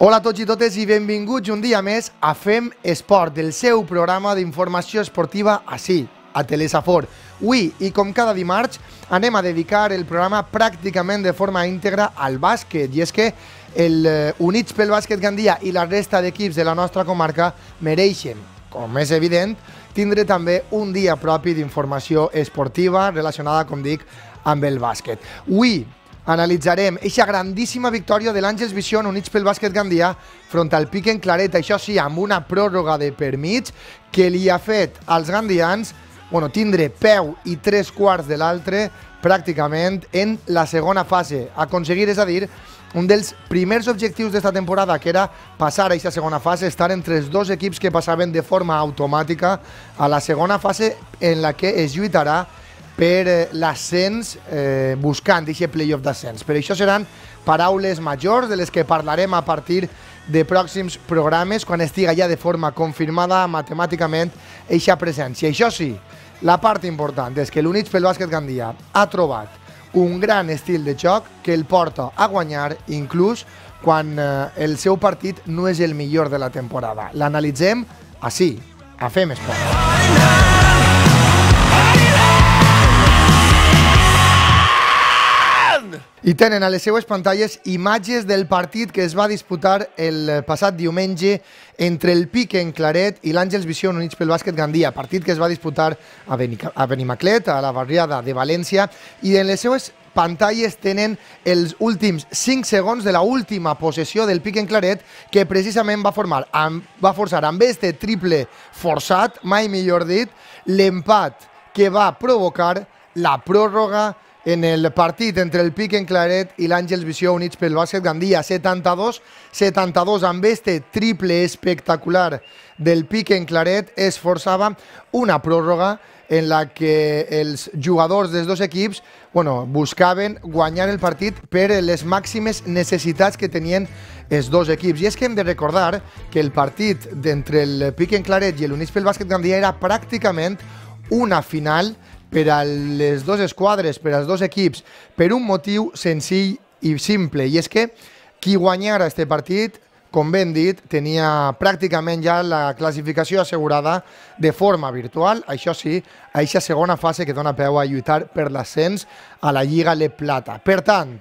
Hola a tots i totes i benvinguts un dia més a Fem Esport, el seu programa d'informació esportiva així, a Telesafor. Avui, i com cada dimarts, anem a dedicar el programa pràcticament de forma íntegra al bàsquet, i és que el eh, Units pel Bàsquet Gandia i la resta d'equips de la nostra comarca mereixen, com és evident, tindre també un dia propi d'informació esportiva relacionada, com dic, amb el bàsquet. Avui, analitzarem eixa grandíssima victòria de l'Àngels Vision units pel bàsquet Gandia front al pic en Claret, això sí, amb una pròrroga de permís que li ha fet als gandians bueno, tindre peu i tres quarts de l'altre pràcticament en la segona fase. Aconseguir, és a dir, un dels primers objectius d'esta temporada, que era passar a aquesta segona fase, estar entre els dos equips que passaven de forma automàtica a la segona fase en la que es lluitarà per eh, l'ascens eh, buscant aquest playoff d'ascens. Per això seran paraules majors de les que parlarem a partir de pròxims programes quan estiga ja de forma confirmada matemàticament eixa presència. Això sí, la part important és que l'Units pel Bàsquet Gandia ha trobat un gran estil de joc que el porta a guanyar inclús quan eh, el seu partit no és el millor de la temporada. L'analitzem així, a Fem Esport. I tenen a les seues pantalles imatges del partit que es va disputar el passat diumenge entre el Pic en Claret i l'Àngels Visió Units pel Bàsquet Gandia, partit que es va disputar a, Benimaclet, a la barriada de València, i en les seues pantalles tenen els últims 5 segons de la última possessió del Pic en Claret que precisament va formar amb, va forçar amb este triple forçat, mai millor dit, l'empat que va provocar la pròrroga en el partit entre el Pic en Claret i l'Àngels Visió units pel bàsquet Gandia. 72-72 amb este triple espectacular del Pic en Claret es forçava una pròrroga en la que els jugadors dels dos equips bueno, buscaven guanyar el partit per les màximes necessitats que tenien els dos equips. I és que hem de recordar que el partit d'entre el Pic en Claret i l'Units pel Bàsquet Gandia era pràcticament una final per a les dues esquadres, per als dos equips, per un motiu senzill i simple, i és que qui guanyara aquest partit com ben dit, tenia pràcticament ja la classificació assegurada de forma virtual, això sí, a aquesta segona fase que dona peu a lluitar per l'ascens a la Lliga Le Plata. Per tant,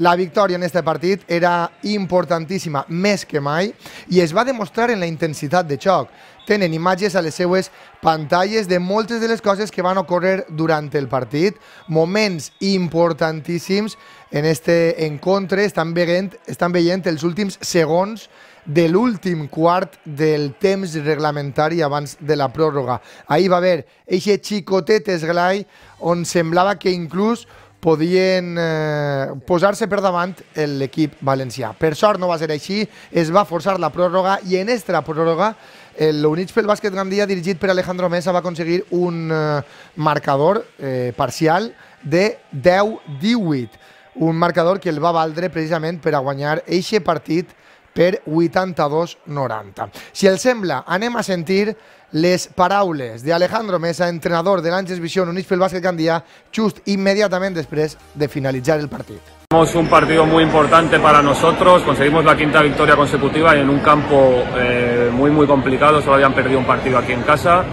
la victòria en aquest partit era importantíssima, més que mai, i es va demostrar en la intensitat de xoc. Tenen imatges a les seues pantalles de moltes de les coses que van ocórrer durant el partit, moments importantíssims en este encontre, estan veient, estan veient els últims segons de l'últim quart del temps reglamentari abans de la pròrroga. Ahir va haver eixe xicotet esglai on semblava que inclús podien eh, posar-se per davant l'equip valencià. Per sort no va ser així, es va forçar la pròrroga i en esta pròrroga el eh, pel Bàsquet Gandia, dirigit per Alejandro Mesa, va aconseguir un eh, marcador eh, parcial de 10-18. Un marcador que el va valdre precisament per a guanyar eixe partit per 82-90. Si el sembla, anem a sentir les paraules de Alejandro Mesa, entrenador del l'Àngels Visión Unispel Básquet Candía Gandia, just inmediatamente después de finalizar el partido. Tenemos un partido muy importante para nosotros, conseguimos la quinta victoria consecutiva en un campo eh, muy muy complicado, solo habían perdido un partido aquí en casa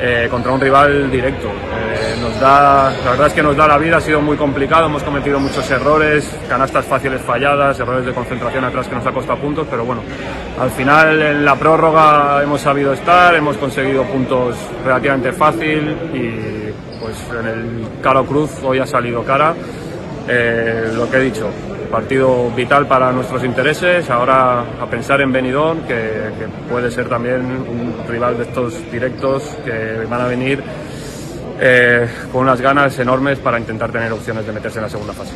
eh, contra un rival directo la verdad es que nos da la vida, ha sido muy complicado, hemos cometido muchos errores, canastas fáciles falladas, errores de concentración atrás que nos ha costado puntos, pero bueno, al final en la prórroga hemos sabido estar, hemos conseguido puntos relativamente fácil y pues en el Caro Cruz hoy ha salido cara, eh, lo que he dicho, partido vital para nuestros intereses. Ahora a pensar en Benidorm, que, que, puede ser también un rival de estos directos que van a venir eh, con unas ganas enormes para intentar tener opciones de meterse en la segunda fase.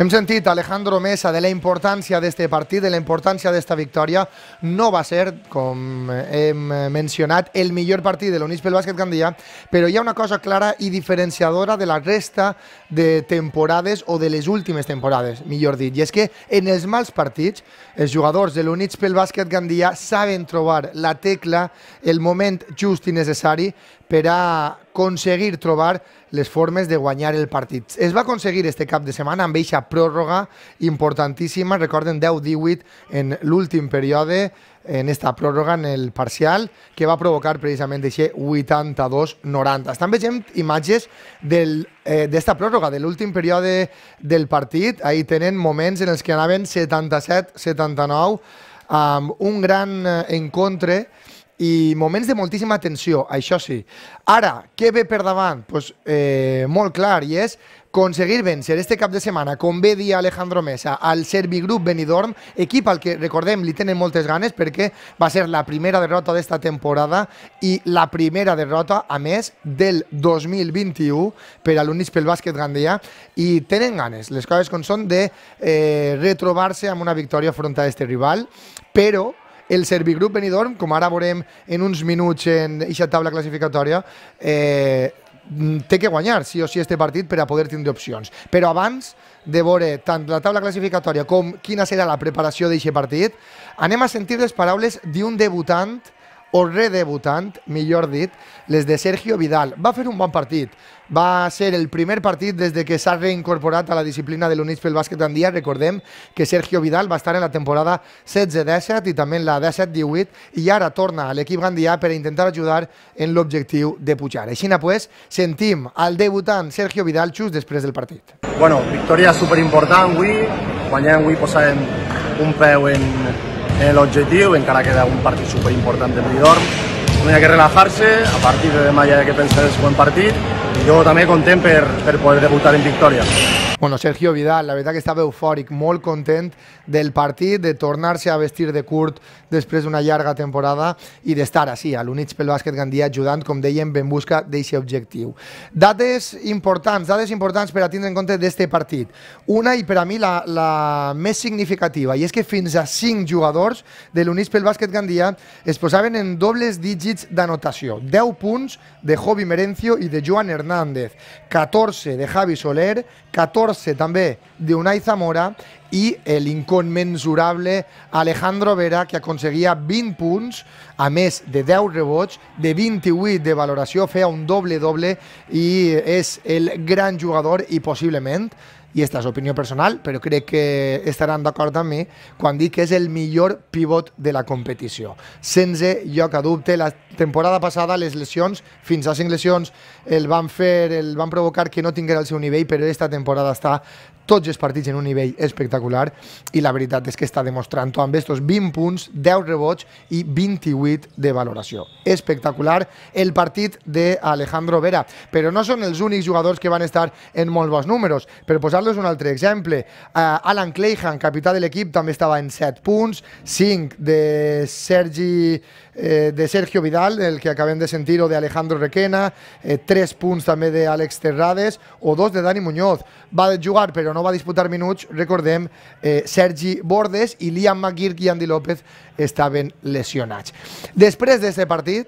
Hem sentit Alejandro Mesa de la importància d'este partit, de la importància d'esta victòria. No va ser, com hem mencionat, el millor partit de l'Unis pel Bàsquet Gandia, però hi ha una cosa clara i diferenciadora de la resta de temporades o de les últimes temporades, millor dit. I és que en els mals partits, els jugadors de l'Units pel Bàsquet Gandia saben trobar la tecla, el moment just i necessari per a aconseguir trobar les formes de guanyar el partit. Es va aconseguir este cap de setmana amb eixa pròrroga importantíssima, recorden 10-18 en l'últim període, en esta pròrroga, en el parcial, que va provocar precisament aquest 82-90. Estan veient imatges eh, d'esta eh, pròrroga, de l'últim període del partit. Ahir tenen moments en els que anaven 77-79, amb un gran eh, encontre i moments de moltíssima tensió, això sí. Ara, què ve per davant? Pues, eh, molt clar, i és conseguir vèncer este cap de setmana, com ve dia Alejandro Mesa, al Servi Group Benidorm, equip al que, recordem, li tenen moltes ganes perquè va ser la primera derrota d'esta temporada i la primera derrota, a més, del 2021 per a l'Unis pel bàsquet Gandia i tenen ganes, les coses com són, de eh, retrobar-se amb una victòria front a este rival, però el Servigrup Benidorm, com ara veurem en uns minuts en aquesta taula classificatòria, eh, té que guanyar sí o sí este partit per a poder tindre opcions. Però abans de veure tant la taula classificatòria com quina serà la preparació d'aquest partit, anem a sentir les paraules d'un debutant eh, o redebutant, millor dit, les de Sergio Vidal. Va fer un bon partit. Va ser el primer partit des de que s'ha reincorporat a la disciplina de l'Units pel bàsquet en dia. Recordem que Sergio Vidal va estar en la temporada 16-17 i també en la 17-18 i ara torna a l'equip gandià per intentar ajudar en l'objectiu de pujar. Així, pues, sentim al debutant Sergio Vidal just després del partit. Bueno, victòria superimportant avui. Guanyem avui, posarem un peu en, en objetivo, que da un partido súper importante en No Hay que relajarse, a partir de mayo hay que pensar en su buen partido. jo també content per, per poder debutar en victòria. Bueno, Sergio Vidal, la veritat que estava eufòric, molt content del partit, de tornar-se a vestir de curt després d'una llarga temporada i d'estar així, a l'Units pel Bàsquet Gandia, ajudant, com dèiem, ben busca d'eixe objectiu. Dates importants, dades importants per a tindre en compte d'este partit. Una, i per a mi la, la més significativa, i és que fins a cinc jugadors de l'Units pel Bàsquet Gandia es posaven en dobles dígits d'anotació. 10 punts de Jovi Merencio i de Joan Hernández 14 de Javi Soler, 14 también de Unai Zamora y el inconmensurable Alejandro Vera, que conseguía 20 puntos a mes de 10 rebots, de 28 de valoración, fea un doble-doble y es el gran jugador y posiblemente, i esta és opinió personal, però crec que estaran d'acord amb mi quan dic que és el millor pivot de la competició. Sense lloc a dubte, la temporada passada les lesions, fins a cinc lesions, el van fer, el van provocar que no tinguera el seu nivell, però esta temporada està tots els partits en un nivell espectacular i la veritat és que està demostrant amb estos 20 punts, 10 rebots i 28 de valoració. Espectacular el partit d'Alejandro Vera, però no són els únics jugadors que van estar en molts bons números. Per posar-los un altre exemple, uh, Alan Clayhan, capità de l'equip, també estava en 7 punts, 5 de Sergi eh, de Sergio Vidal, el que acabem de sentir, o de Alejandro Requena, eh, tres punts també d'Àlex Terrades, o dos de Dani Muñoz. Va jugar, però no va disputar minuts, recordem, eh, Sergi Bordes i Liam McGirk i Andy López estaven lesionats. Després d'aquest partit,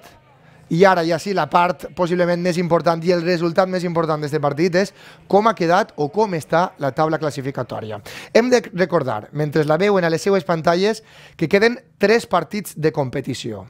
i ara ja sí, la part possiblement més important i el resultat més important d'aquest partit és com ha quedat o com està la taula classificatòria. Hem de recordar, mentre la veuen a les seues pantalles, que queden tres partits de competició.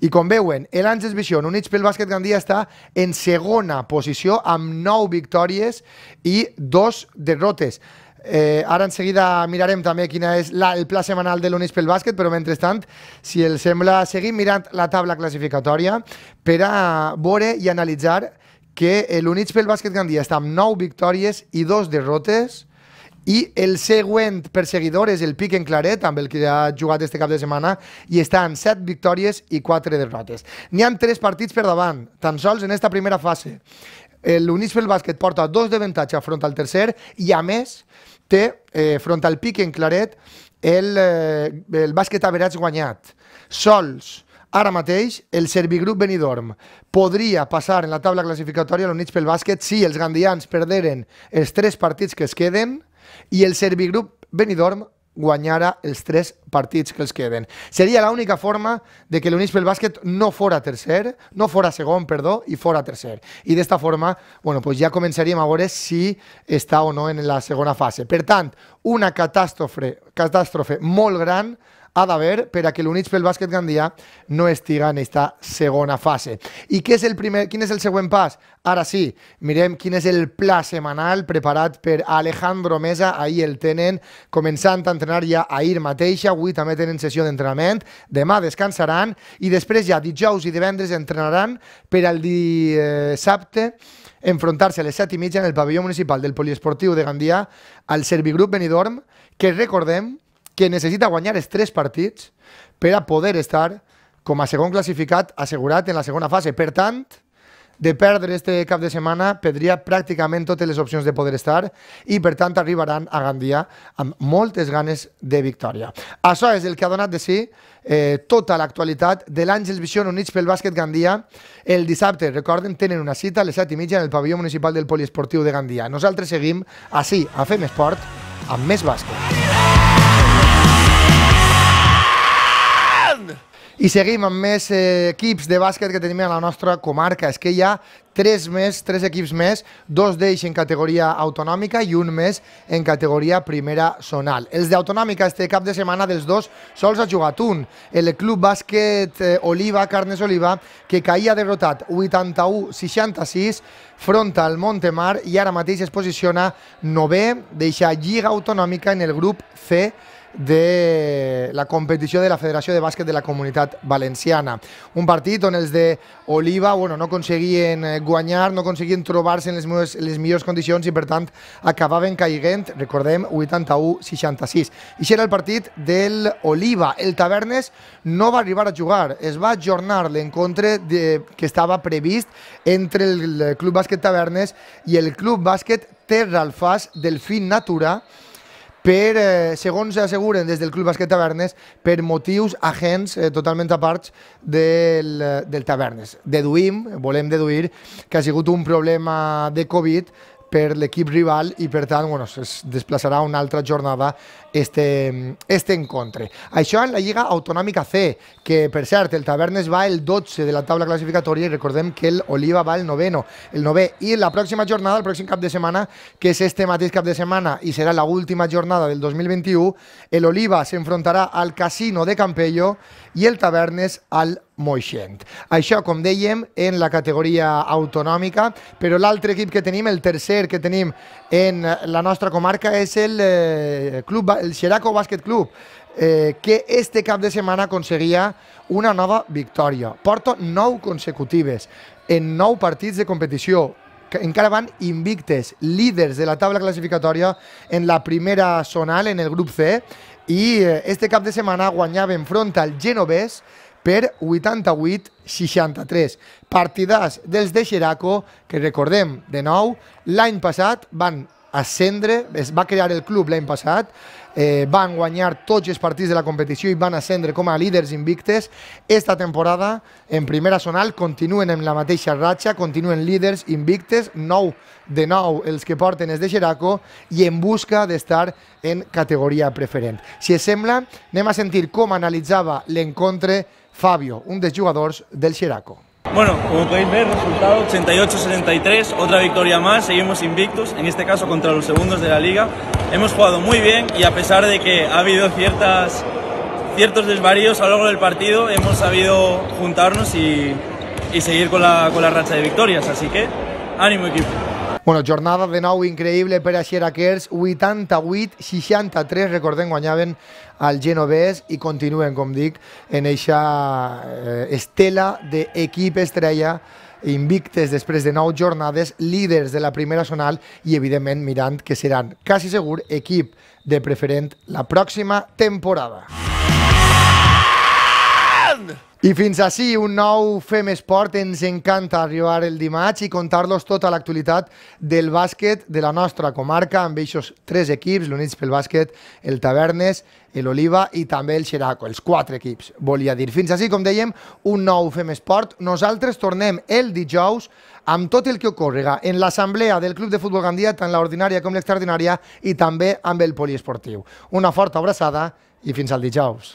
I com veuen, el Vision, units pel bàsquet Gandia, està en segona posició amb 9 victòries i dos derrotes. Eh, ara en seguida mirarem també quina és la, el pla setmanal de l'Unis pel bàsquet, però mentrestant, si els sembla, seguim mirant la taula classificatòria per a veure i analitzar que l'Units pel bàsquet Gandia està amb 9 victòries i 2 derrotes, i el següent perseguidor és el Pic en Claret, amb el que ha jugat este cap de setmana, i està en 7 victòries i 4 derrotes. N'hi han 3 partits per davant, tan sols en esta primera fase. pel Bàsquet porta dos d'avantatge front al tercer i, a més, té eh, front al Pic en Claret el, eh, el bàsquet averats guanyat. Sols Ara mateix, el Servigrup Benidorm podria passar en la taula classificatòria a l'Units pel Bàsquet si els gandians perderen els tres partits que es queden, i el Servigrup Benidorm guanyara els tres partits que els queden. Seria l'única forma de que l'Unís pel bàsquet no fora tercer, no fora segon, perdó, i fora tercer. I d'esta forma, bueno, pues ja començaríem a veure si està o no en la segona fase. Per tant, una catàstrofe, catàstrofe molt gran ha d'haver per a que l'Units pel bàsquet Gandia no estiga en aquesta segona fase. I què és el primer, quin és el següent pas? Ara sí, mirem quin és el pla setmanal preparat per Alejandro Mesa. Ahir el tenen començant a entrenar ja ahir mateix. Avui també tenen sessió d'entrenament. Demà descansaran i després ja dijous i divendres entrenaran per al dissabte enfrontar-se a les set i mitja en el pavelló municipal del poliesportiu de Gandia al Servigrup Benidorm, que recordem que necessita guanyar els tres partits per a poder estar com a segon classificat assegurat en la segona fase. Per tant, de perdre este cap de setmana, perdria pràcticament totes les opcions de poder estar i, per tant, arribaran a Gandia amb moltes ganes de victòria. Això és el que ha donat de si eh, tota l'actualitat de l'Àngels Vision Units pel Bàsquet Gandia. El dissabte, recorden, tenen una cita a les 7 i mitja en el pavelló municipal del Poliesportiu de Gandia. Nosaltres seguim així, a Fem Esport, amb més bàsquet. I seguim amb més eh, equips de bàsquet que tenim a la nostra comarca. És que hi ha tres més, tres equips més, dos d'ells en categoria autonòmica i un més en categoria primera zonal. Els d'autonòmica este cap de setmana dels dos sols ha jugat un, el club bàsquet eh, Oliva, Carnes Oliva, que caia derrotat 81-66 fronta al Montemar i ara mateix es posiciona nové, deixa lliga autonòmica en el grup C de la competició de la Federació de Bàsquet de la Comunitat Valenciana. Un partit on els de Oliva bueno, no aconseguien eh, guanyar, no aconseguien trobar-se en les, meves, les millors condicions i, per tant, acabaven caiguent, recordem, 81-66. I era el partit del Oliva. El Tavernes no va arribar a jugar, es va ajornar l'encontre que estava previst entre el Club Bàsquet Tavernes i el Club Bàsquet Terra Alfàs del Fin Natura, per, eh, segons asseguren des del Club Basquet Tavernes, per motius agents eh, totalment aparts del, eh, del Tavernes. Deduïm, volem deduir, que ha sigut un problema de Covid per equipo rival y, per tant bueno, es a una altra jornada este, este encontre. Això en la Lliga Autonòmica C, que per cert el Tavernes va el 12 de la taula classificatòria y recordem que el Oliva va el noveno, el y en la pròxima jornada, el pròxim cap de setmana, que és este mateix cap de setmana y será la última jornada del 2021, el Oliva se enfrentará al Casino de Campello y el Tavernes al Moixent. Això, com dèiem, en la categoria autonòmica, però l'altre equip que tenim, el tercer que tenim en la nostra comarca, és el, eh, club, el Xeraco Basket Club, eh, que este cap de setmana aconseguia una nova victòria. Porto nou consecutives en nou partits de competició, que encara van invictes, líders de la taula classificatòria en la primera zonal, en el grup C, i eh, este cap de setmana guanyaven front al Genovès, per 88-63. Partidars dels de Xeraco, que recordem, de nou, l'any passat van ascendre, es va crear el club l'any passat, eh, van guanyar tots els partits de la competició i van ascendre com a líders invictes. Esta temporada, en primera zonal, continuen en la mateixa ratxa, continuen líders invictes, nou de nou els que porten és de Xeraco i en busca d'estar en categoria preferent. Si es sembla, anem a sentir com analitzava l'encontre Fabio, un los jugadores del Xeraco. Bueno, como podéis ver, resultado 88-73, otra victoria más, seguimos invictos, en este caso contra los segundos de la liga. Hemos jugado muy bien y a pesar de que ha habido ciertas, ciertos desvaríos a lo largo del partido, hemos sabido juntarnos y, seguir con la, con la racha de victorias, así que ánimo equipo. Bueno, jornada de nou increïble per a Xeraquers, 88-63, recordem, guanyaven al genovès i continuen, com dic, en eixa eh, estela d'equip estrella invictes després de nou jornades, líders de la primera zonal i, evidentment, mirant que seran quasi segur equip de preferent la pròxima temporada. I fins així un nou Fem Esport. Ens encanta arribar el dimarts i contar-los tota l'actualitat del bàsquet de la nostra comarca amb aquests tres equips, l'Units pel Bàsquet, el Tavernes, l'Oliva i també el Xeraco, els quatre equips, volia dir. Fins així, com dèiem, un nou Fem Esport. Nosaltres tornem el dijous amb tot el que ocorrega en l'assemblea del Club de Futbol Gandia, tant l'ordinària com l'extraordinària, i també amb el poliesportiu. Una forta abraçada i fins al dijous.